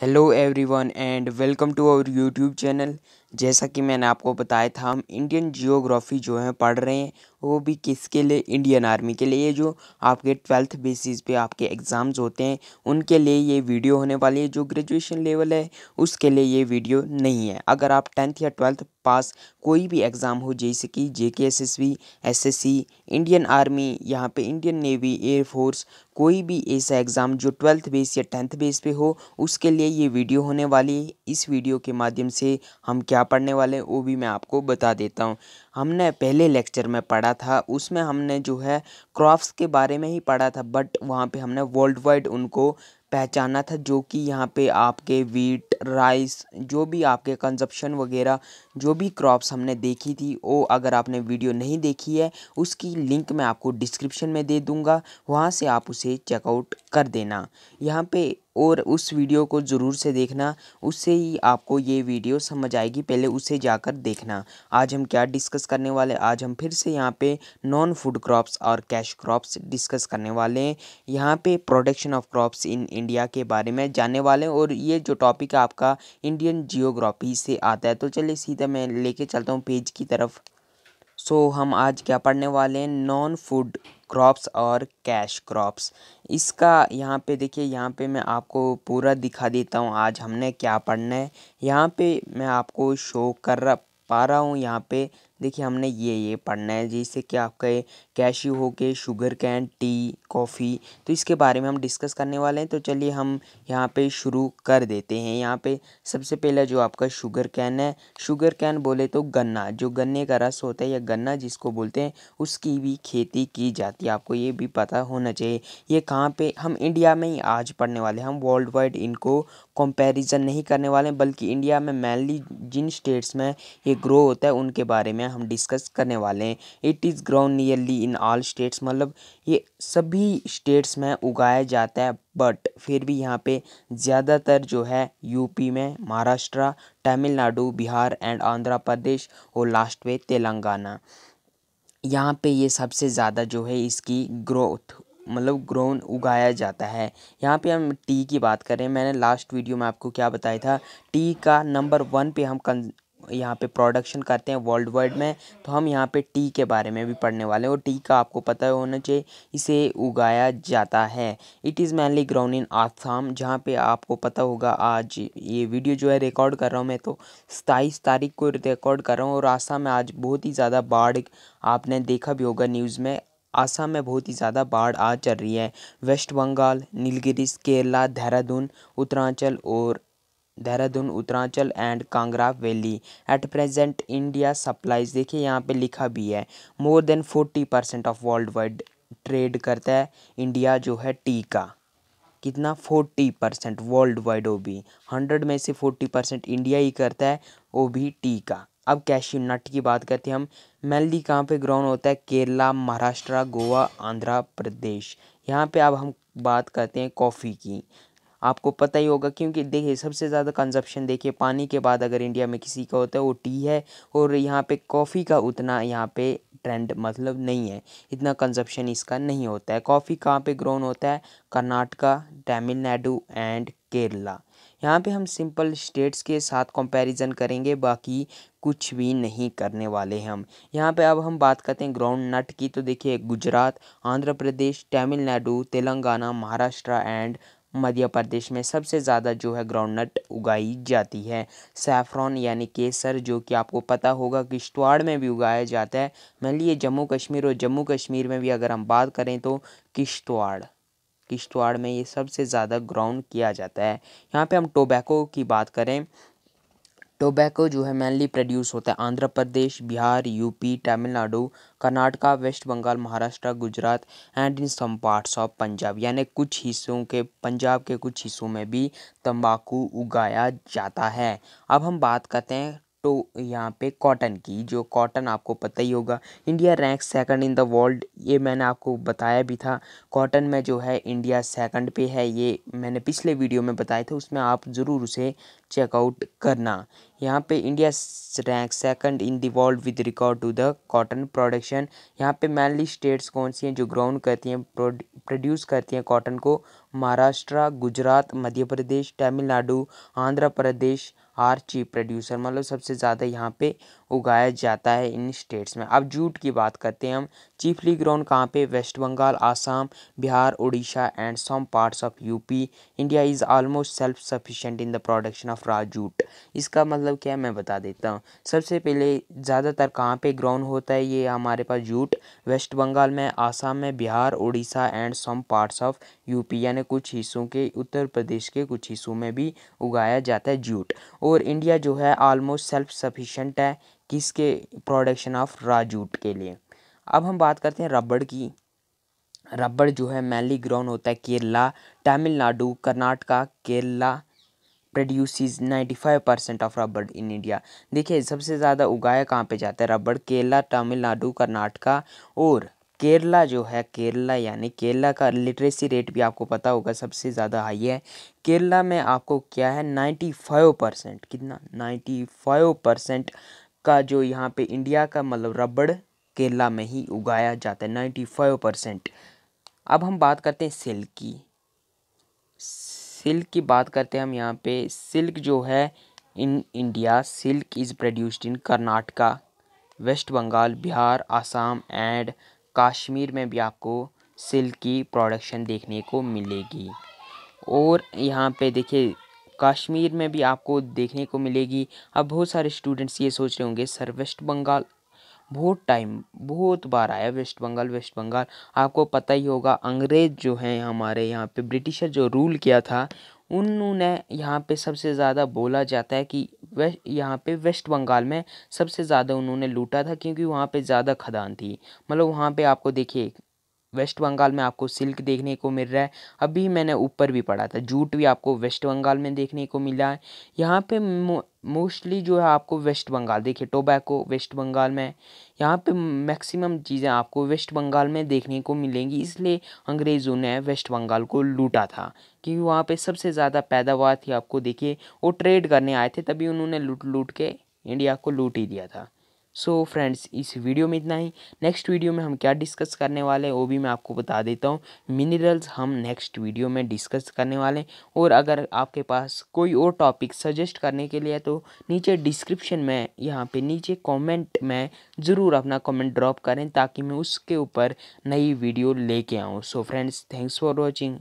hello everyone and welcome to our youtube channel जैसा कि मैंने आपको बताया था हम इंडियन जियोग्राफी जो है पढ़ रहे हैं वो भी किसके लिए इंडियन आर्मी के लिए जो आपके ट्वेल्थ बेसिस पे आपके एग्ज़ाम्स होते हैं उनके लिए ये वीडियो होने वाली है जो ग्रेजुएशन लेवल है उसके लिए ये वीडियो नहीं है अगर आप टेंथ या ट्वेल्थ पास कोई भी एग्ज़ाम हो जैसे कि J K S S B S S C Indian army यहाँ पर इंडियन नेवी एयरफोर्स कोई भी ऐसा एग्ज़ाम जो ट्वेल्थ बेस या टेंथ बेस पर हो उसके लिए ये वीडियो होने वाली है इस वीडियो के माध्यम से हम क्या क्या पढ़ने वाले हैं वो भी मैं आपको बता देता हूँ हमने पहले लेक्चर में पढ़ा था उसमें हमने जो है क्रॉप्स के बारे में ही पढ़ा था बट वहाँ पे हमने वर्ल्ड वाइड उनको पहचाना था जो कि यहाँ पे आपके वीट राइस जो भी आपके कंजप्शन वगैरह जो भी क्रॉप्स हमने देखी थी वो अगर आपने वीडियो नहीं देखी है उसकी लिंक मैं आपको डिस्क्रिप्शन में दे दूँगा वहाँ से आप उसे चेकआउट कर देना यहाँ पे और उस वीडियो को ज़रूर से देखना उससे ही आपको ये वीडियो समझ आएगी पहले उसे जाकर देखना आज हम क्या डिस्कस करने वाले आज हम फिर से यहाँ पे नॉन फूड क्रॉप्स और कैश क्रॉप्स डिस्कस करने वाले हैं यहाँ पे production of crops in India के बारे में जानने वाले हैं और ये जो टॉपिक है आपका इंडियन जियोग्राफी से आता है तो चलिए सीधा सीधे तो मैं लेके चलता हूँ पेज की तरफ सो so, हम आज क्या पढ़ने वाले हैं नॉन फूड क्रॉप्स और कैश क्रॉप्स इसका यहाँ पे देखिए यहाँ पे मैं आपको पूरा दिखा देता हूँ आज हमने क्या पढ़ना है यहाँ पे मैं आपको शो कर रहा पा रहा हूँ यहाँ पे देखिए हमने ये ये पढ़ना है जिससे कि आपके कैश्यू हो के शुगर कैन टी कॉफ़ी तो इसके बारे में हम डिस्कस करने वाले हैं तो चलिए हम यहाँ पे शुरू कर देते हैं यहाँ पे सबसे पहला जो आपका शुगर कैन है शुगर कैन बोले तो गन्ना जो गन्ने का रस होता है या गन्ना जिसको बोलते हैं उसकी भी खेती की जाती है आपको ये भी पता होना चाहिए ये कहाँ पर हम इंडिया में ही आज पढ़ने वाले हैं हम वर्ल्ड वाइड इनको कंपेरिज़न नहीं करने वाले हैं बल्कि इंडिया में मेनली जिन स्टेट्स में ये ग्रो होता है उनके बारे में हम डिस्कस करने वाले हैं it is grown nearly in all states मतलब ये सभी स्टेट्स में उगाया जाता है बट फिर भी यहाँ पे ज़्यादातर जो है यूपी में महाराष्ट्र तमिलनाडु बिहार एंड आंध्र प्रदेश और लास्ट पे तेलंगाना यहाँ पे ये सबसे ज़्यादा जो है इसकी ग्रोथ मतलब ग्रोन उगाया जाता है यहाँ पे हम टी की बात करें मैंने लास्ट वीडियो में आपको क्या बताया था टी का नंबर वन पे हम कं यहाँ पे प्रोडक्शन करते हैं वर्ल्ड वाइड में तो हम यहाँ पे टी के बारे में भी पढ़ने वाले हैं और टी का आपको पता होना चाहिए इसे उगाया जाता है it is mainly grown in Assam जहाँ पे आपको पता होगा आज ये वीडियो जो है रिकॉर्ड कर रहा हूँ मैं तो सताईस तारीख को रिकॉर्ड कर रहा हूँ और आसाम में आज बहुत ही ज़्यादा बाढ़ आपने देखा भी होगा न्यूज़ में आसाम में बहुत ही ज़्यादा बाढ़ आज चल रही है वेस्ट बंगाल नीलगिरिस केरला देहरादून उत्तरांचल और Dehradun Uttaranchal and Kangra valley at present India supplies देखिए यहाँ पे लिखा भी है more than forty percent of world wide trade करता है इंडिया जो है टी का कितना फोर्टी परसेंट वर्ल्ड वाइड ओ भी हंड्रेड में से फोर्टी परसेंट इंडिया ही करता है ओ भी टी का अब कैश्यू नट की बात करते हैं हम मेनली कहाँ पे ग्राउंड होता है केरला महाराष्ट्र गोवा आंध्र प्रदेश यहाँ पे अब हम बात करते हैं कॉफ़ी की आपको पता ही होगा क्योंकि देखिए सबसे ज़्यादा कंजप्शन देखिए पानी के बाद अगर इंडिया में किसी का होता है वो टी है और यहाँ पे कॉफ़ी का उतना यहाँ पे ट्रेंड मतलब नहीं है इतना कंजप्शन इसका नहीं होता है कॉफ़ी कहाँ पे ग्रोन होता है कर्नाटका तमिलनाडु एंड केरला यहाँ पे हम सिंपल स्टेट्स के साथ कंपैरिजन करेंगे बाकी कुछ भी नहीं करने वाले हैं हम यहाँ पे अब हम बात करते हैं ग्राउंड नट की तो देखिए गुजरात आंध्र प्रदेश तमिलनाडु तेलंगाना महाराष्ट्र एंड मध्य प्रदेश में सबसे ज़्यादा जो है ग्राउंडनट उगाई जाती है सैफ्रॉन यानी केसर जो कि आपको पता होगा किश्तवाड़ में भी उगाया जाता है मान लीजिए जम्मू कश्मीर और जम्मू कश्मीर में भी अगर हम बात करें तो किश्तवाड़ किश्तवाड़ में ये सबसे ज़्यादा ग्राउंड किया जाता है यहाँ पे हम टोबैको की बात करें टोबैको जो है मेनली प्रोड्यूस होता है Andhra Pradesh Bihar UP Tamil Nadu Karnataka West Bengal Maharashtra Gujarat and in some parts of Punjab यानी कुछ हिस्सों के पंजाब के कुछ हिस्सों में भी तंबाकू उगाया जाता है अब हम बात करते हैं टो यहाँ पे कॉटन की जो कॉटन आपको पता ही होगा India rank second in the world ये मैंने आपको बताया भी था कॉटन में जो है इंडिया सेकंड पे है ये मैंने पिछले वीडियो में बताया था उसमें आप ज़रूर उसे चेकआउट करना यहाँ पे India rank second in the world with record to the cotton production यहाँ पे मैनली स्टेट्स कौन सी हैं जो ग्राउंड करती हैं प्रोड्यूस करती हैं कॉटन को Maharashtra Gujarat Madhya Pradesh Tamil Nadu Andhra Pradesh are chief producer मतलब सबसे ज़्यादा यहाँ पे उगाया जाता है इन स्टेट्स में अब जूट की बात करते हैं हम चीफली ग्राउंड कहाँ पे West Bengal Assam Bihar Orissa and some parts of UP India is almost self sufficient in the production of raw jute इसका मतलब क्या है मैं बता देता हूँ सबसे पहले ज़्यादातर कहाँ पर ग्राउंड होता है ये हमारे पास जूट वेस्ट बंगाल में आसाम में Bihar Orissa and some parts of UP यानी कुछ हिस्सों के उत्तर प्रदेश के कुछ हिस्सों में भी उगाया जाता है जूट और और इंडिया जो है आलमोस्ट सेल्फ सफिशेंट है किसके प्रोडक्शन ऑफ राजूट के लिए अब हम बात करते हैं रबड़ की रबड़ जो है मैनली ग्रोन होता है Kerala Tamil Nadu Karnataka Kerala ninety five percent of rubber in India देखिए सबसे ज़्यादा उगाया कहाँ पे जाता है रबड़ केरला तमिलनाडु कर्नाटका और केरला जो है केरला यानी केरला का लिटरेसी रेट भी आपको पता होगा सबसे ज़्यादा हाई है केरला में आपको क्या है नाइन्टी फाइव परसेंट कितना नाइन्टी फाइव परसेंट का जो यहाँ पे इंडिया का मतलब रबड़ केरला में ही उगाया जाता है नाइन्टी फाइव परसेंट अब हम बात करते हैं सिल्क की सिल्क की बात करते हैं हम यहाँ पे सिल्क जो है in India silk is produced in Karnataka West Bengal Bihar Assam and Kashmir में भी आपको सिल्क की प्रोडक्शन देखने को मिलेगी और यहाँ पे देखिए कश्मीर में भी आपको देखने को मिलेगी अब बहुत सारे स्टूडेंट्स ये सोच रहे होंगे सर वेस्ट बंगाल बहुत टाइम बहुत बार आया वेस्ट बंगाल वेस्ट बंगाल आपको पता ही होगा अंग्रेज़ जो हैं हमारे यहाँ पे ब्रिटिशर जो रूल किया था उन्होंने यहाँ पे सबसे ज़्यादा बोला जाता है कि वे यहाँ पे वेस्ट बंगाल में सबसे ज़्यादा उन्होंने लूटा था क्योंकि वहाँ पे ज़्यादा खदान थी मतलब वहाँ पे आपको देखिए वेस्ट बंगाल में आपको सिल्क देखने को मिल रहा है अभी मैंने ऊपर भी पढ़ा था जूट भी आपको वेस्ट बंगाल में देखने को मिला है यहाँ पे मोस्टली जो है आपको वेस्ट बंगाल देखिए टोबैको वेस्ट बंगाल में यहाँ पे मैक्सिमम चीज़ें आपको वेस्ट बंगाल में देखने को मिलेंगी इसलिए अंग्रेज़ों ने वेस्ट बंगाल को लूटा था क्योंकि वहाँ पर सबसे ज़्यादा पैदावार थी आपको देखिए वो ट्रेड करने आए थे तभी उन्होंने लूट लूट के इंडिया को लूट ही दिया था सो so फ्रेंड्स इस वीडियो में इतना ही नेक्स्ट वीडियो में हम क्या डिस्कस करने वाले हैं वो भी मैं आपको बता देता हूँ मिनरल्स हम नेक्स्ट वीडियो में डिस्कस करने वाले हैं और अगर आपके पास कोई और टॉपिक सजेस्ट करने के लिए तो नीचे डिस्क्रिप्शन में यहाँ पे नीचे कमेंट में ज़रूर अपना कमेंट ड्रॉप करें ताकि मैं उसके ऊपर नई वीडियो लेके आऊँ so friends thanks for watching